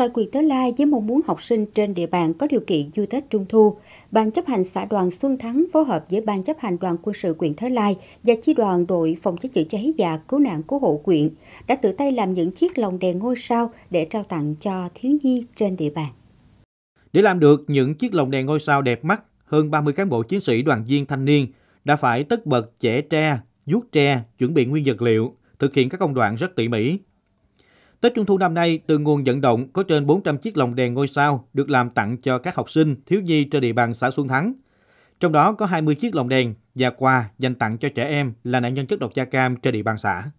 Tại huyện Tớ Lai, với mong muốn học sinh trên địa bàn có điều kiện du Tết Trung Thu, Ban chấp hành xã đoàn Xuân Thắng phối hợp với Ban chấp hành đoàn quân sự huyện thới Lai và chi đoàn đội phòng cháy chữa cháy và cứu nạn cứu hộ quyện đã tự tay làm những chiếc lồng đèn ngôi sao để trao tặng cho thiếu nhi trên địa bàn. Để làm được những chiếc lồng đèn ngôi sao đẹp mắt, hơn 30 cán bộ chiến sĩ đoàn viên thanh niên đã phải tất bật chẻ tre, vuốt tre, chuẩn bị nguyên vật liệu, thực hiện các công đoạn rất tỉ mỉ, Tết Trung thu năm nay, từ nguồn vận động có trên 400 chiếc lồng đèn ngôi sao được làm tặng cho các học sinh, thiếu nhi trên địa bàn xã Xuân Thắng. Trong đó có 20 chiếc lồng đèn và quà dành tặng cho trẻ em là nạn nhân chất độc da cam trên địa bàn xã.